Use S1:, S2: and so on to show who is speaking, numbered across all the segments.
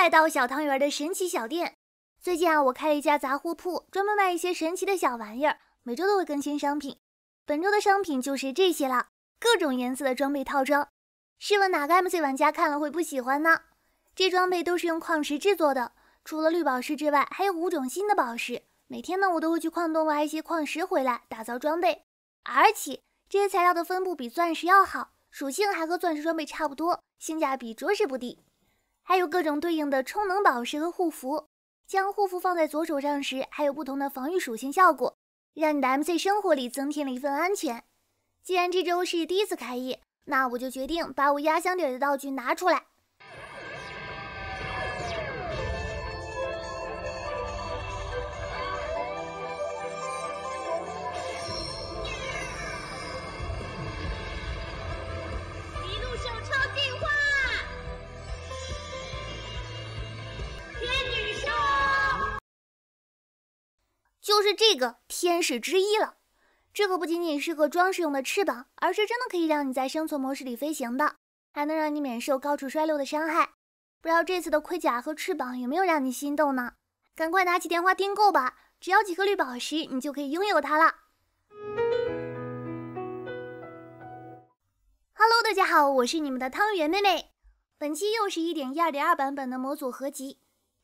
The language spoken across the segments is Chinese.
S1: 来到小汤圆的神奇小店。最近啊，我开了一家杂货铺，专门卖一些神奇的小玩意儿，每周都会更新商品。本周的商品就是这些了，各种颜色的装备套装。试问哪个 MC 玩家看了会不喜欢呢？这装备都是用矿石制作的，除了绿宝石之外，还有五种新的宝石。每天呢，我都会去矿洞挖一些矿石回来打造装备，而且这些材料的分布比钻石要好，属性还和钻石装备差不多，性价比着实不低。还有各种对应的充能宝石和护符，将护符放在左手上时，还有不同的防御属性效果，让你的 MC 生活里增添了一份安全。既然这周是第一次开业，那我就决定把我压箱底的道具拿出来。就是这个天使之翼了，这可不仅仅是个装饰用的翅膀，而是真的可以让你在生存模式里飞行的，还能让你免受高处摔落的伤害。不知道这次的盔甲和翅膀有没有让你心动呢？赶快拿起电话订购吧，只要几颗绿宝石，你就可以拥有它了。Hello，大家好，我是你们的汤圆妹妹。本期又是1.1.2.2版本的模组合集，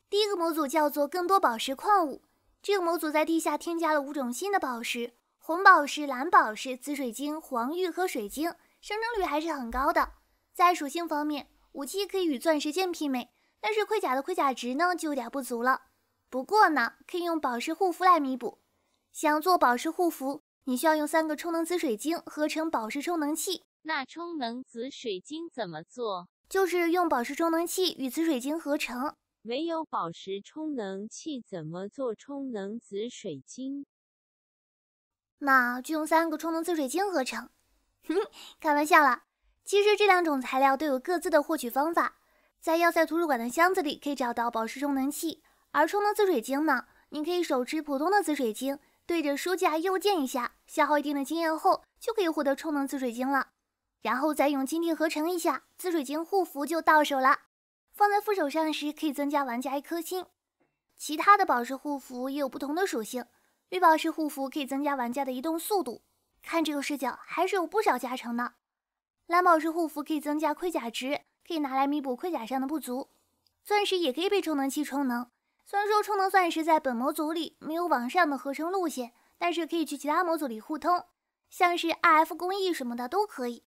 S1: 第一个模组叫做更多宝石矿物。这个模组在地下添加了五种新的宝石：红宝石、蓝宝石、紫水晶、黄玉和水晶，生成率还是很高的。在属性方面，武器可以与钻石剑媲美，但是盔甲的盔甲值呢就有点不足了。不过呢，可以用宝石护符来弥补。想要做宝石护符，你需要用三个充能紫水晶合成宝石充能器。那充能紫水晶怎么做？就是用宝石充能器与紫水晶合成。没有宝石充能器，怎么做充能紫水晶？那就用三个充能紫水晶合成。哼，开玩笑了，其实这两种材料都有各自的获取方法。在要塞图书馆的箱子里可以找到宝石充能器，而充能紫水晶呢，你可以手持普通的紫水晶，对着书架右键一下，消耗一定的经验后，就可以获得充能紫水晶了。然后再用金币合成一下紫水晶护符，就到手了。放在副手上时可以增加玩家一颗星，其他的宝石护符也有不同的属性。绿宝石护符可以增加玩家的移动速度，看这个视角还是有不少加成的。蓝宝石护符可以增加盔甲值，可以拿来弥补盔甲上的不足。钻石也可以被充能器充能，虽然说充能钻石在本模组里没有网上的合成路线，但是可以去其他模组里互通，像是 RF 工艺什么的都可以。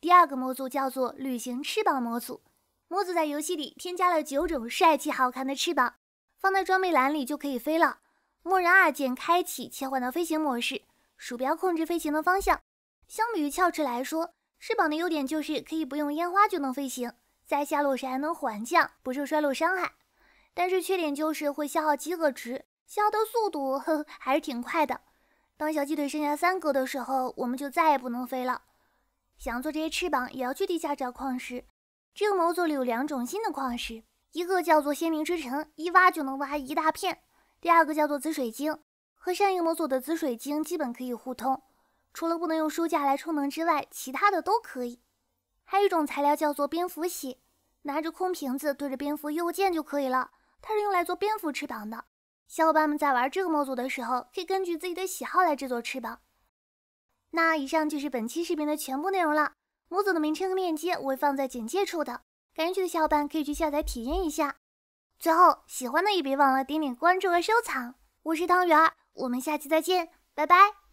S1: 第二个模组叫做旅行翅膀模组。模子在游戏里添加了九种帅气好看的翅膀，放在装备栏里就可以飞了。默认二键开启切换到飞行模式，鼠标控制飞行的方向。相比于翘翅来说，翅膀的优点就是可以不用烟花就能飞行，在下落时还能缓降，不受摔落伤害。但是缺点就是会消耗饥饿值，消的速度呵呵还是挺快的。当小鸡腿剩下三格的时候，我们就再也不能飞了。想做这些翅膀，也要去地下找矿石。这个模组里有两种新的矿石，一个叫做鲜明之城，一挖就能挖一大片；第二个叫做紫水晶，和上一个模组的紫水晶基本可以互通，除了不能用书架来充能之外，其他的都可以。还有一种材料叫做蝙蝠洗，拿着空瓶子对着蝙蝠右键就可以了，它是用来做蝙蝠翅膀的。小伙伴们在玩这个模组的时候，可以根据自己的喜好来制作翅膀。那以上就是本期视频的全部内容了。模组的名称和链接我会放在简介处的，感兴趣的小伙伴可以去下载体验一下。最后，喜欢的也别忘了点点关注和收藏。我是汤圆儿，我们下期再见，拜拜。